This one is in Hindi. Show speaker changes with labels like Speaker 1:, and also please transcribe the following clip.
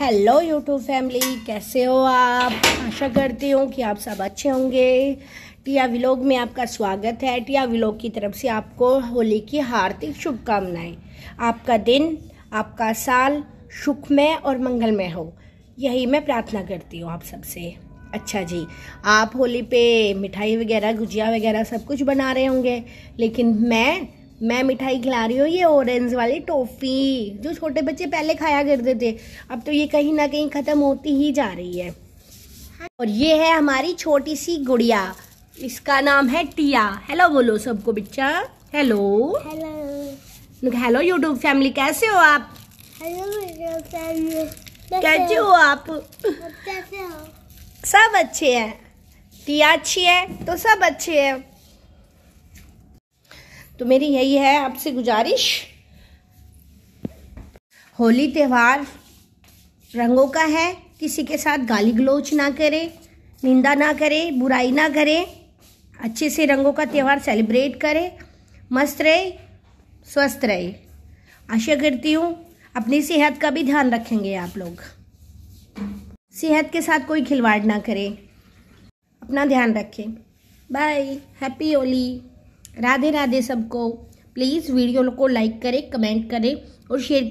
Speaker 1: हेलो यूट्यूब फैमिली कैसे हो आप आशा करती हूँ कि आप सब अच्छे होंगे टिया विलोग में आपका स्वागत है टिया विलोग की तरफ से आपको होली की हार्दिक शुभकामनाएं आपका दिन आपका साल सुखमय और मंगलमय हो यही मैं प्रार्थना करती हूँ आप सबसे अच्छा जी आप होली पे मिठाई वगैरह गुजिया वगैरह सब कुछ बना रहे होंगे लेकिन मैं मैं मिठाई खिला रही हूँ ये ऑरेंज वाली टॉफ़ी जो छोटे बच्चे पहले खाया करते थे अब तो ये कहीं ना कहीं ख़त्म होती ही जा रही है और ये है हमारी छोटी सी गुड़िया इसका नाम है टिया हेलो बोलो सबको बच्चा hello hello hello YouTube family कैसे हो आप हेलो कैसे हो आप कैसे हो सब अच्छे हैं टिया अच्छी है तो सब अच्छे हैं तो मेरी यही है आपसे गुजारिश होली त्यौहार रंगों का है किसी के साथ गाली गलोच ना करें निंदा ना करें बुराई ना करें अच्छे से रंगों का त्यौहार सेलिब्रेट करें मस्त रहे स्वस्थ रहे आशा करती हूँ अपनी सेहत का भी ध्यान रखेंगे आप लोग सेहत के साथ कोई खिलवाड़ ना करें अपना ध्यान रखें बाय हैप्पी होली राधे राधे सबको प्लीज़ वीडियो को लाइक करें कमेंट करें और शेयर